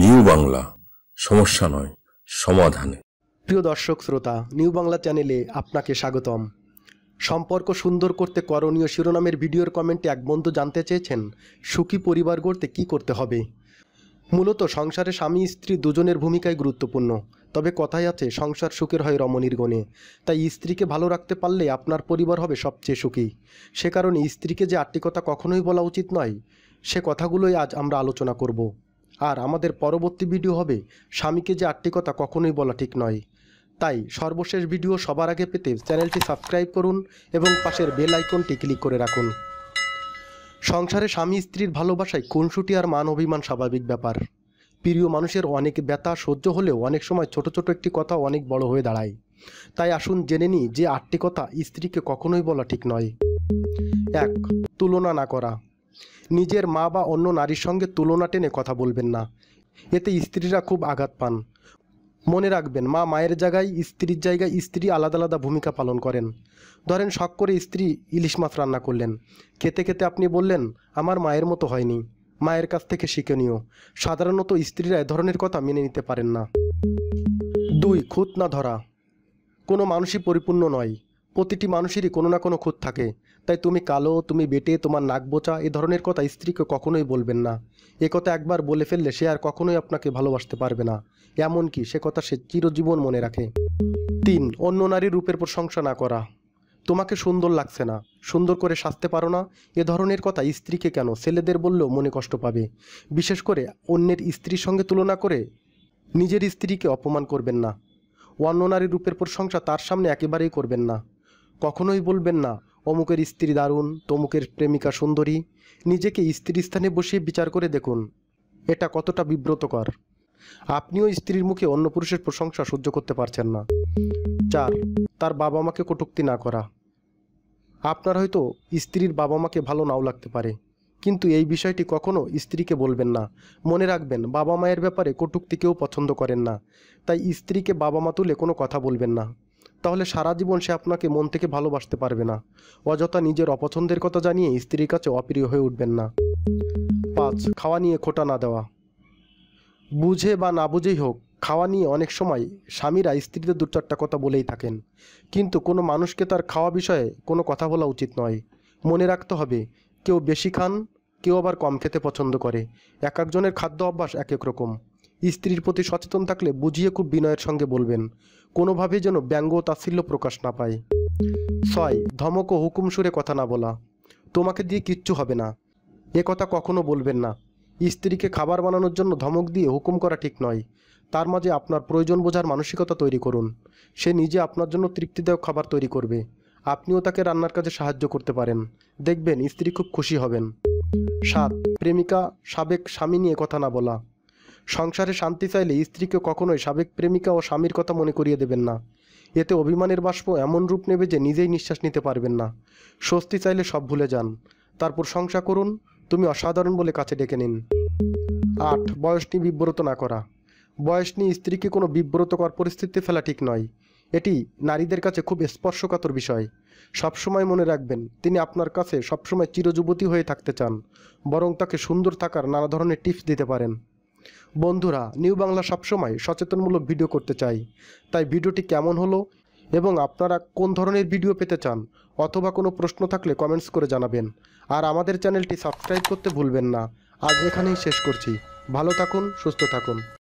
new Bangla সমস্যা নয় সমাধানে প্রিয় দর্শক শ্রোতা নিউ বাংলা চ্যানেলে আপনাকে স্বাগতম সম্পর্ক সুন্দর করতে করণীয় শিরোনামের ভিডিওর কমেন্টে এক বন্ধু জানতে চেয়েছেন সুখী পরিবার গড়তে কি করতে হবে মূলত সংসারে স্বামী স্ত্রী দুজনের ভূমিকাই গুরুত্বপূর্ণ তবে কথায় আছে সংসার সুখের হয় রমণীর গণে তাই স্ত্রীকে ভালো রাখতে পারলে আপনার পরিবার হবে সবচেয়ে সুখী সে কারণে স্ত্রীকে যে আটটি কথা কখনোই বলা উচিত নয় সে কথাগুলোই আজ আমরা আলোচনা করব আর আমাদের পরবর্তী ভিডিও হবে স্বামীকে যে আটটি কথা কখনোই বলা ঠিক নয় তাই সর্বশেষ ভিডিও সবার আগে পেতে চ্যানেলটি সাবস্ক্রাইব করুন এবং পাশের বেল আইকনটি ক্লিক করে রাখুন সংসারে স্বামী স্ত্রীর ভালোবাসায় কোনসুটি আর মান অভিমান স্বাভাবিক ব্যাপার প্রিয় মানুষের অনেক ব্যথা সহ্য হলেও অনেক সময় ছোট ছোট একটি কথা অনেক বড় হয়ে দাঁড়ায় তাই আসুন জেনে নিই যে আটটি কথা স্ত্রীকে কখনোই বলা ঠিক নয় এক তুলনা না করা নিজের মা বা অন্য নারীর সঙ্গে তুলনা টেনে কথা বলবেন না এতে স্ত্রীরা খুব আঘাত পান মনে রাখবেন মা মায়ের জায়গায় স্ত্রীর জায়গায় স্ত্রী আলাদা আলাদা ভূমিকা পালন করেন ধরেন শখ করে স্ত্রী ইলিশ মাছ রান্না করলেন খেতে খেতে আপনি বললেন আমার মায়ের মতো হয়নি মায়ের কাছ থেকে শিখনীয় সাধারণত স্ত্রীরা এ ধরনের কথা মেনে নিতে পারেন না দুই খুঁত না ধরা কোনো মানুষই পরিপূর্ণ নয় প্রতিটি মানুষেরই কোনো না কোনো খুঁত থাকে তাই তুমি কালো তুমি বেটে তোমার নাক বোচা এ ধরনের কথা স্ত্রীকে কখনোই বলবেন না এ কথা একবার বলে ফেললে সে আর কখনোই আপনাকে ভালোবাসতে পারবে না এমনকি সে কথা সে চিরজীবন মনে রাখে তিন অন্য নারীর রূপের প্রশংসা না করা তোমাকে সুন্দর লাগছে না সুন্দর করে সাজতে পারো না এ ধরনের কথা স্ত্রীকে কেন ছেলেদের বললেও মনে কষ্ট পাবে বিশেষ করে অন্যের স্ত্রীর সঙ্গে তুলনা করে নিজের স্ত্রীকে অপমান করবেন না অন্য নারীর রূপের প্রশংসা তার সামনে একেবারেই করবেন না কখনোই বলবেন না অমুকের স্ত্রী দারুণ তমুকের প্রেমিকা সুন্দরী নিজেকে স্ত্রীর স্থানে বসিয়ে বিচার করে দেখুন এটা কতটা বিব্রতকর আপনিও স্ত্রীর মুখে অন্য পুরুষের প্রশংসা সহ্য করতে পারছেন না চার তার বাবা মাকে কটুক্তি না করা আপনার হয়তো স্ত্রীর বাবা মাকে ভালো নাও লাগতে পারে কিন্তু এই বিষয়টি কখনও স্ত্রীকে বলবেন না মনে রাখবেন বাবা মায়ের ব্যাপারে কটুক্তি কেউ পছন্দ করেন না তাই স্ত্রীকে বাবা মা তুলে কোনো কথা বলবেন না তাহলে সারা জীবন সে আপনাকে মন থেকে ভালোবাসতে পারবে না অযথা নিজের অপছন্দের কথা জানিয়ে স্ত্রীর কাছে অপ্রিয় হয়ে উঠবেন না পাঁচ খাওয়া নিয়ে খোটা না দেওয়া বুঝে বা না বুঝেই হোক খাওয়া নিয়ে অনেক সময় স্বামীরা স্ত্রীদের দু চারটা কথা বলেই থাকেন কিন্তু কোনো মানুষকে তার খাওয়া বিষয়ে কোনো কথা বলা উচিত নয় মনে রাখতে হবে কেউ বেশি খান কেউ আবার কম খেতে পছন্দ করে এক একজনের খাদ্য অভ্যাস এক এক রকম স্ত্রীর প্রতি সচেতন থাকলে বুঝিয়ে খুব বিনয়ের সঙ্গে বলবেন কোনোভাবে যেন ব্যঙ্গ তাৎসিল্য প্রকাশ না পায় ছয় ধমক ও হুকুম সুরে কথা না বলা তোমাকে দিয়ে কিচ্ছু হবে না এ কথা কখনো বলবেন না স্ত্রীকে খাবার বানানোর জন্য ধমক দিয়ে হুকুম করা ঠিক নয় তার মাঝে আপনার প্রয়োজন বোঝার মানসিকতা তৈরি করুন সে নিজে আপনার জন্য তৃপ্তিদায়ক খাবার তৈরি করবে আপনিও তাকে রান্নার কাজে সাহায্য করতে পারেন দেখবেন স্ত্রী খুব খুশি হবেন সাত প্রেমিকা সাবেক স্বামী নিয়ে কথা না বলা সংসারে শান্তি চাইলে স্ত্রীকে কখনোই সাবেক প্রেমিকা ও স্বামীর কথা মনে করিয়ে দেবেন না এতে অভিমানের বাষ্প এমন রূপ নেবে যে নিজেই নিঃশ্বাস নিতে পারবেন না স্বস্তি চাইলে সব ভুলে যান তারপর সংসার করুন তুমি অসাধারণ বলে কাছে ডেকে নিন আট বয়স নিয়ে বিব্রত না করা বয়স নিয়ে স্ত্রীকে কোনো বিব্রতকর পরিস্থিতিতে ফেলা ঠিক নয় এটি নারীদের কাছে খুব স্পর্শকাতর বিষয় সবসময় মনে রাখবেন তিনি আপনার কাছে সবসময় চিরযুবতী হয়ে থাকতে চান বরং তাকে সুন্দর থাকার নানা ধরনের টিপস দিতে পারেন বন্ধুরা নিউ বাংলা সবসময় সচেতনমূলক ভিডিও করতে চাই তাই ভিডিওটি কেমন হলো এবং আপনারা কোন ধরনের ভিডিও পেতে চান অথবা কোনো প্রশ্ন থাকলে কমেন্টস করে জানাবেন আর আমাদের চ্যানেলটি সাবস্ক্রাইব করতে ভুলবেন না আজ এখানেই শেষ করছি ভালো থাকুন সুস্থ থাকুন